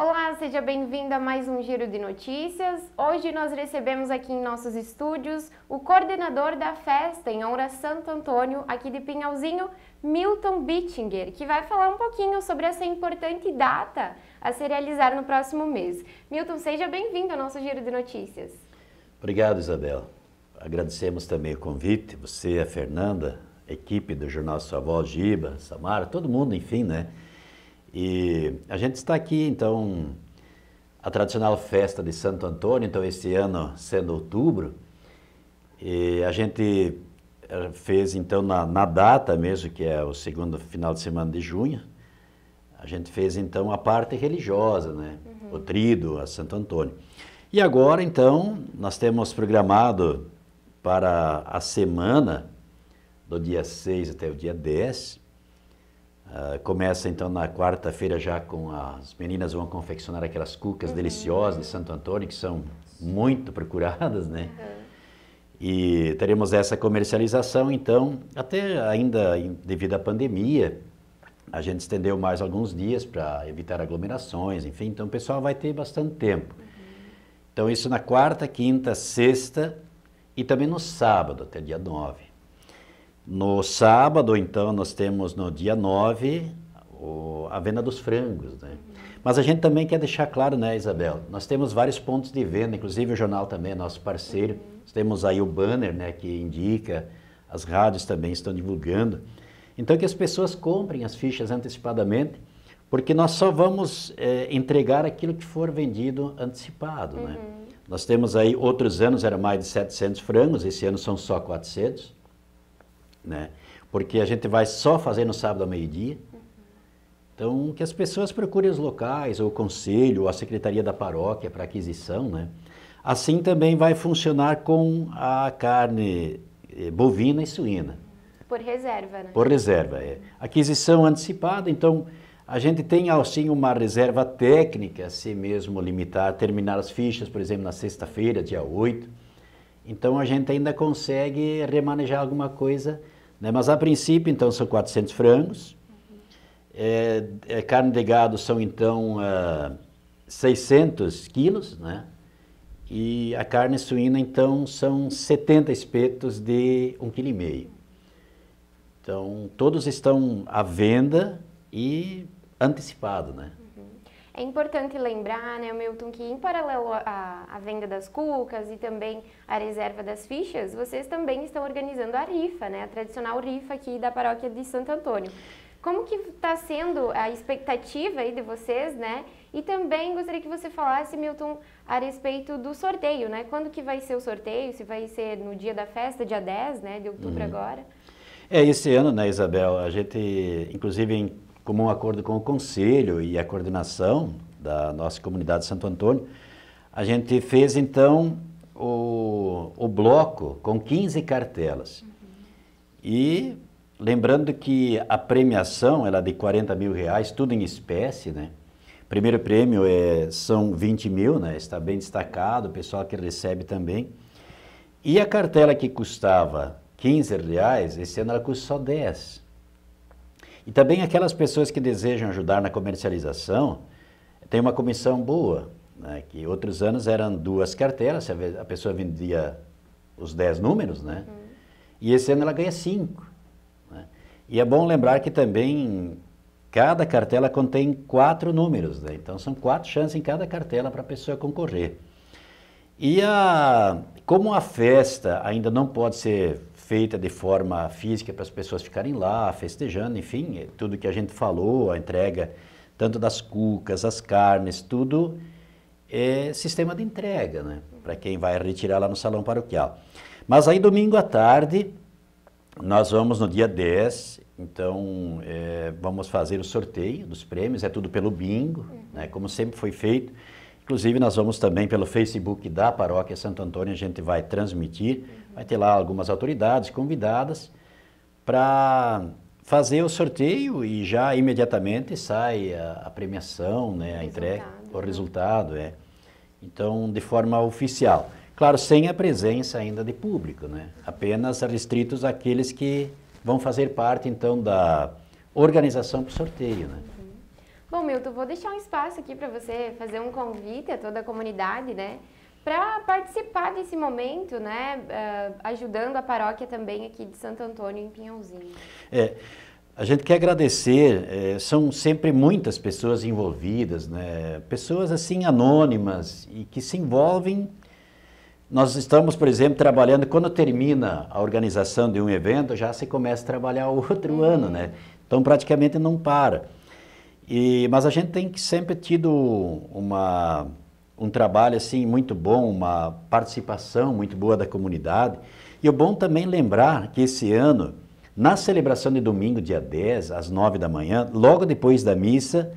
Olá, seja bem-vindo a mais um Giro de Notícias. Hoje nós recebemos aqui em nossos estúdios o coordenador da festa em honra Santo Antônio, aqui de Pinhalzinho, Milton Bittinger, que vai falar um pouquinho sobre essa importante data a se realizar no próximo mês. Milton, seja bem-vindo ao nosso Giro de Notícias. Obrigado, Isabel. Agradecemos também o convite, você, a Fernanda, a equipe do Jornal Sua Voz, Giba, Samara, todo mundo, enfim, né? E a gente está aqui, então, a tradicional festa de Santo Antônio, então este ano sendo outubro, e a gente eh, fez então na, na data mesmo, que é o segundo final de semana de junho, a gente fez então a parte religiosa, né? Uhum. O trido a Santo Antônio. E agora então nós temos programado para a semana do dia 6 até o dia 10, ah, começa então na quarta-feira já com as meninas vão confeccionar aquelas cucas uhum. deliciosas de Santo Antônio que são muito procuradas, né? Uhum. E teremos essa comercialização então até ainda devido à pandemia a gente estendeu mais alguns dias para evitar aglomerações, enfim, então o pessoal vai ter bastante tempo. Uhum. Então isso na quarta, quinta, sexta e também no sábado até dia 9. No sábado, então, nós temos no dia 9 o, a venda dos frangos, né? Mas a gente também quer deixar claro, né, Isabel? Nós temos vários pontos de venda, inclusive o jornal também é nosso parceiro. Nós temos aí o banner, né, que indica, as rádios também estão divulgando. Então, que as pessoas comprem as fichas antecipadamente, porque nós só vamos é, entregar aquilo que for vendido antecipado, né? uhum. né? Nós temos aí, outros anos era mais de 700 frangos, esse ano são só 400 né? Porque a gente vai só fazer no sábado ao meio-dia. Então, que as pessoas procurem os locais, ou o conselho, ou a secretaria da paróquia para aquisição, né? Assim também vai funcionar com a carne eh, bovina e suína. Por reserva, né? Por reserva, é. Aquisição antecipada, então a gente tem assim uma reserva técnica, se assim mesmo limitar, terminar as fichas, por exemplo, na sexta-feira, dia 8. Então a gente ainda consegue remanejar alguma coisa né? Mas a princípio, então, são 400 frangos. É, é, carne de gado são, então, uh, é, 600 quilos, né? E a carne suína, então, são 70 espetos de 1,5 kg. Então, todos estão à venda e antecipado, né? É importante lembrar, né, Milton, que em paralelo à, venda das cucas e também à reserva das fichas, vocês também estão organizando a rifa, né, a tradicional rifa aqui da paróquia de Santo Antônio. Como que está sendo a expectativa aí de vocês, né? E também gostaria que você falasse, Milton, a respeito do sorteio, né? Quando que vai ser o sorteio? Se vai ser no dia da festa, dia 10, né, de outubro uhum. agora? É, esse ano, né, Isabel, a gente, inclusive em como um acordo com o Conselho e a coordenação da nossa comunidade Santo Antônio, a gente fez então o, o bloco com 15 cartelas. Uhum. E lembrando que a premiação era é de 40 mil reais, tudo em espécie, né? Primeiro prêmio é, são 20 mil, né? Está bem destacado, o pessoal que recebe também. E a cartela que custava 15 reais, esse ano ela custa só 10. E também aquelas pessoas que desejam ajudar na comercialização, tem uma comissão boa, né? que outros anos eram duas cartelas, a pessoa vendia os dez números, né? Uhum. E esse ano ela ganha cinco Né? E é bom lembrar que também cada cartela contém quatro números, né? então são quatro chances em cada cartela para a pessoa concorrer. E a, como a festa ainda não pode ser feita de forma física para as pessoas ficarem lá festejando, enfim, é tudo que a gente falou, a entrega tanto das cucas, as carnes, tudo é sistema de entrega, né? Para quem vai retirar lá no salão paroquial. Mas aí domingo à tarde nós vamos no dia 10, então é, vamos fazer o sorteio dos prêmios, é tudo pelo bingo, né? Como sempre foi feito. Inclusive, nós vamos também pelo Facebook da Paróquia Santo Antônio, a gente vai transmitir, vai ter lá algumas autoridades convidadas para fazer o sorteio e já imediatamente sai a, a premiação, né, a entrega, né? o resultado, é. Então, de forma oficial. Claro, sem a presença ainda de público, né? Apenas restritos àqueles que vão fazer parte, então, da organização para o sorteio, né? Bom, Milton, vou deixar um espaço aqui para você fazer um convite a toda a comunidade, né? Para participar desse momento, né? Uh, ajudando a paróquia também aqui de Santo Antônio, em Pinhãozinho. É. A gente quer agradecer, é, são sempre muitas pessoas envolvidas, né? pessoas assim anônimas e que se envolvem. Nós estamos, por exemplo, trabalhando, quando termina a organização de um evento, já se começa a trabalhar outro uhum. ano, né? Então praticamente não para. E, mas a gente tem sempre tido uma, um trabalho assim muito bom, uma participação muito boa da comunidade. E é bom também lembrar que esse ano, na celebração de domingo, dia 10, às 9 da manhã, logo depois da missa,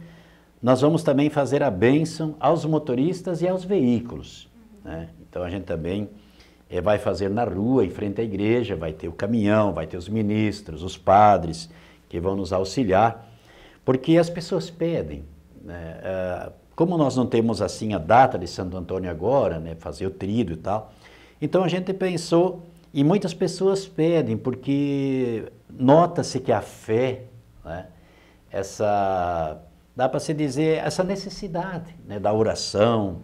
nós vamos também fazer a bênção aos motoristas e aos veículos. Né? Então a gente também é, vai fazer na rua, em frente à igreja, vai ter o caminhão, vai ter os ministros, os padres que vão nos auxiliar. Porque as pessoas pedem. Né? Ah, como nós não temos assim a data de Santo Antônio agora, né, fazer o trido e tal, então a gente pensou, e muitas pessoas pedem, porque nota-se que a fé, né, essa, dá para se dizer, essa necessidade né, da oração,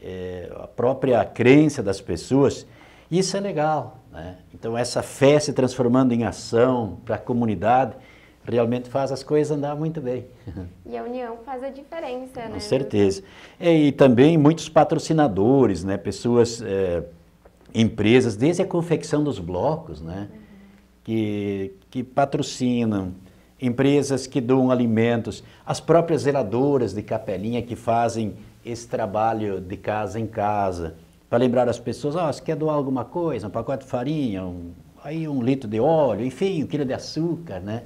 é, a própria crença das pessoas, isso é legal. Né? Então essa fé se transformando em ação para a comunidade, realmente faz as coisas andar muito bem. E a união faz a diferença, né? Com certeza. É, e também muitos patrocinadores, né, pessoas, é, empresas, desde a confecção dos blocos, né, uhum. que, que patrocinam, empresas que doam alimentos, as próprias zeladoras de capelinha que fazem esse trabalho de casa em casa, para lembrar as pessoas, ah, oh, você quer doar alguma coisa, um pacote de farinha, um, aí um litro de óleo, enfim, um quilo de açúcar, né?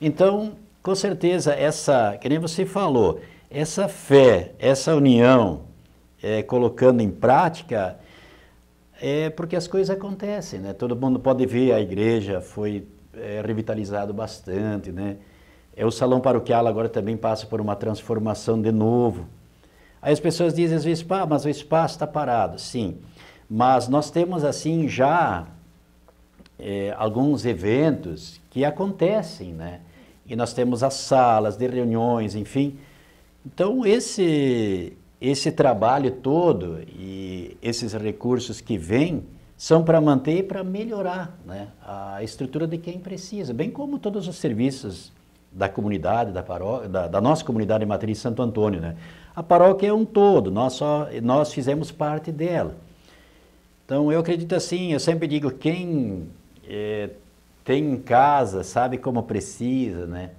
Então, com certeza, essa, que nem você falou, essa fé, essa união, é, colocando em prática, é porque as coisas acontecem, né? Todo mundo pode ver, a igreja foi é, revitalizado bastante, né? É, o salão paroquial agora também passa por uma transformação de novo. Aí as pessoas dizem às vezes, pá, mas o espaço está parado. Sim, mas nós temos assim já é, alguns eventos que acontecem, né? E nós temos as salas de reuniões, enfim. Então, esse, esse trabalho todo e esses recursos que vêm são para manter e para melhorar né, a estrutura de quem precisa, bem como todos os serviços da comunidade, da, da, da nossa comunidade matriz Santo Antônio. Né? A paróquia é um todo, nós, só, nós fizemos parte dela. Então, eu acredito assim, eu sempre digo, quem é, tem em casa, sabe como precisa, né?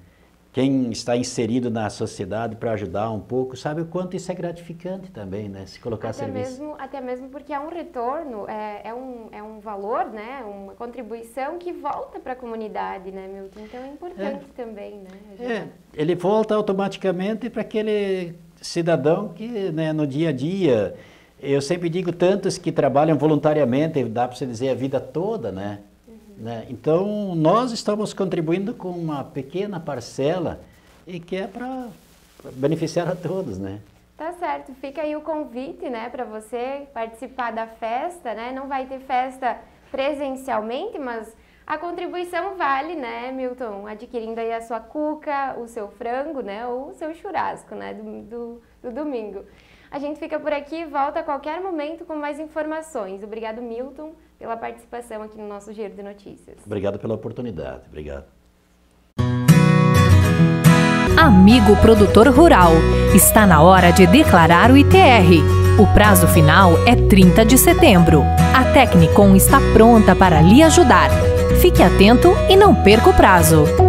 Quem está inserido na sociedade para ajudar um pouco, sabe o quanto isso é gratificante também, né? Se colocar até serviço. Mesmo, até mesmo porque é um retorno, é, é, um, é um valor, né? Uma contribuição que volta para a comunidade, né, Milton? Então é importante é, também, né? Gente... É, ele volta automaticamente para aquele cidadão que, né, no dia a dia... Eu sempre digo tantos que trabalham voluntariamente, dá para você dizer a vida toda, né? Né? Então, nós estamos contribuindo com uma pequena parcela e que é para beneficiar a todos, né? Tá certo, fica aí o convite, né, para você participar da festa, né? Não vai ter festa presencialmente, mas a contribuição vale, né, Milton? Adquirindo aí a sua cuca, o seu frango, né, ou o seu churrasco, né, do, do, do domingo. A gente fica por aqui e volta a qualquer momento com mais informações. Obrigado, Milton, pela participação aqui no nosso Giro de Notícias. Obrigado pela oportunidade. Obrigado. Amigo produtor rural, está na hora de declarar o ITR. O prazo final é 30 de setembro. A Tecnicom está pronta para lhe ajudar. Fique atento e não perca o prazo.